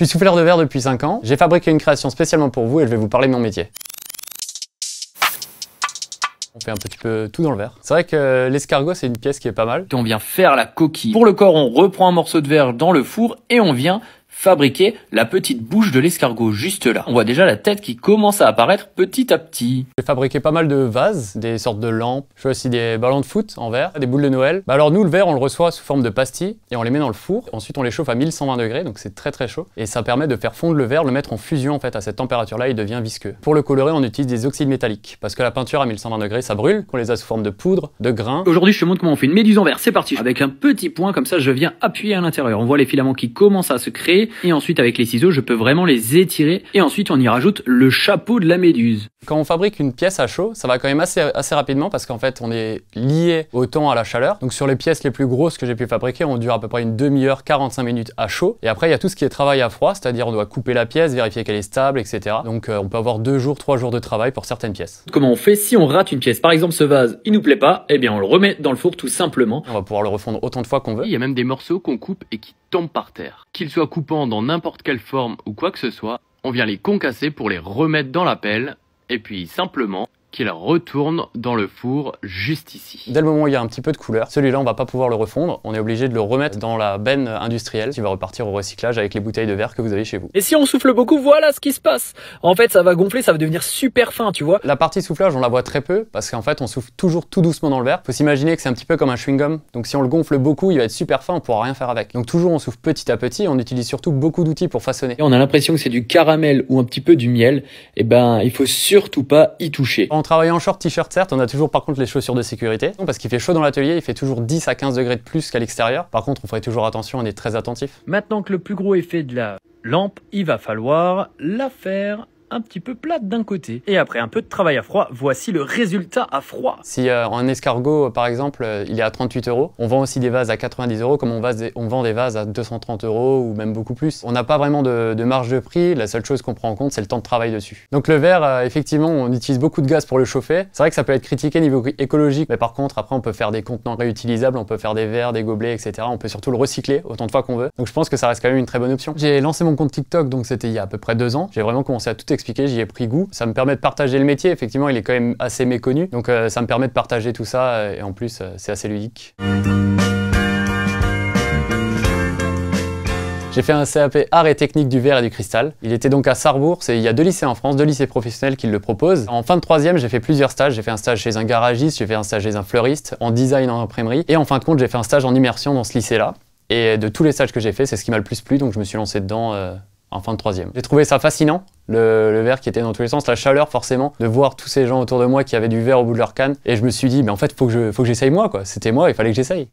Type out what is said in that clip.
Je suis souffleur de verre depuis 5 ans, j'ai fabriqué une création spécialement pour vous et je vais vous parler de mon métier. On fait un petit peu tout dans le verre. C'est vrai que l'escargot, c'est une pièce qui est pas mal. On vient faire la coquille. Pour le corps, on reprend un morceau de verre dans le four et on vient fabriquer la petite bouche de l'escargot juste là. On voit déjà la tête qui commence à apparaître petit à petit. J'ai fabriqué pas mal de vases, des sortes de lampes, je fais aussi des ballons de foot en verre, des boules de Noël. Bah alors nous le verre on le reçoit sous forme de pastilles et on les met dans le four. Ensuite on les chauffe à 1120 degrés donc c'est très très chaud et ça permet de faire fondre le verre, le mettre en fusion en fait à cette température là il devient visqueux. Pour le colorer on utilise des oxydes métalliques parce que la peinture à 1120 degrés ça brûle, qu'on les a sous forme de poudre, de grains. Aujourd'hui je te montre comment on fait une méduse en verre, c'est parti Avec un petit point comme ça je viens appuyer à l'intérieur. On voit les filaments qui commencent à se créer et ensuite avec les ciseaux je peux vraiment les étirer et ensuite on y rajoute le chapeau de la méduse. Quand on fabrique une pièce à chaud, ça va quand même assez, assez rapidement parce qu'en fait, on est lié au temps à la chaleur. Donc sur les pièces les plus grosses que j'ai pu fabriquer, on dure à peu près une demi-heure, 45 minutes à chaud. Et après, il y a tout ce qui est travail à froid, c'est-à-dire on doit couper la pièce, vérifier qu'elle est stable, etc. Donc euh, on peut avoir deux jours, trois jours de travail pour certaines pièces. Comment on fait si on rate une pièce Par exemple, ce vase, il nous plaît pas, eh bien on le remet dans le four tout simplement. On va pouvoir le refondre autant de fois qu'on veut. Il y a même des morceaux qu'on coupe et qui tombent par terre. Qu'ils soient coupants dans n'importe quelle forme ou quoi que ce soit, on vient les concasser pour les remettre dans la pelle et puis simplement qu'il retourne dans le four juste ici. Dès le moment où il y a un petit peu de couleur, celui-là, on va pas pouvoir le refondre. On est obligé de le remettre dans la benne industrielle qui va repartir au recyclage avec les bouteilles de verre que vous avez chez vous. Et si on souffle beaucoup, voilà ce qui se passe. En fait, ça va gonfler, ça va devenir super fin, tu vois. La partie soufflage, on la voit très peu parce qu'en fait, on souffle toujours tout doucement dans le verre. Faut s'imaginer que c'est un petit peu comme un chewing-gum. Donc si on le gonfle beaucoup, il va être super fin, on pourra rien faire avec. Donc toujours, on souffle petit à petit. On utilise surtout beaucoup d'outils pour façonner. Et on a l'impression que c'est du caramel ou un petit peu du miel. Et eh ben, il faut surtout pas y toucher. Travailler en short, t-shirt certes, on a toujours par contre les chaussures de sécurité. Parce qu'il fait chaud dans l'atelier, il fait toujours 10 à 15 degrés de plus qu'à l'extérieur. Par contre, on ferait toujours attention, on est très attentif. Maintenant que le plus gros effet de la lampe, il va falloir la faire un petit peu plate d'un côté. Et après un peu de travail à froid, voici le résultat à froid. Si euh, un escargot, euh, par exemple, euh, il est à 38 euros, on vend aussi des vases à 90 euros comme on, on vend des vases à 230 euros ou même beaucoup plus. On n'a pas vraiment de, marge de prix, la seule chose qu'on prend en compte, c'est le temps de travail dessus. Donc le verre, euh, effectivement, on utilise beaucoup de gaz pour le chauffer. C'est vrai que ça peut être critiqué niveau écologique, mais par contre, après, on peut faire des contenants réutilisables, on peut faire des verres, des gobelets, etc. On peut surtout le recycler autant de fois qu'on veut. Donc je pense que ça reste quand même une très bonne option. J'ai lancé mon compte TikTok, donc c'était il y a à peu près deux ans. J'ai vraiment commencé à tout j'y ai pris goût. Ça me permet de partager le métier, effectivement, il est quand même assez méconnu. Donc euh, ça me permet de partager tout ça euh, et en plus, euh, c'est assez ludique. J'ai fait un CAP art et technique du verre et du cristal. Il était donc à Sarrebourg, il y a deux lycées en France, deux lycées professionnels qui le proposent. En fin de troisième, j'ai fait plusieurs stages. J'ai fait un stage chez un garagiste, j'ai fait un stage chez un fleuriste, en design en imprimerie, et en fin de compte, j'ai fait un stage en immersion dans ce lycée-là. Et de tous les stages que j'ai fait, c'est ce qui m'a le plus plu, donc je me suis lancé dedans en fin de troisième. J'ai trouvé ça fascinant, le, verre qui était dans tous les sens, la chaleur forcément, de voir tous ces gens autour de moi qui avaient du verre au bout de leur canne. Et je me suis dit, mais en fait, faut que je, faut que j'essaye moi, quoi. C'était moi, il fallait que j'essaye.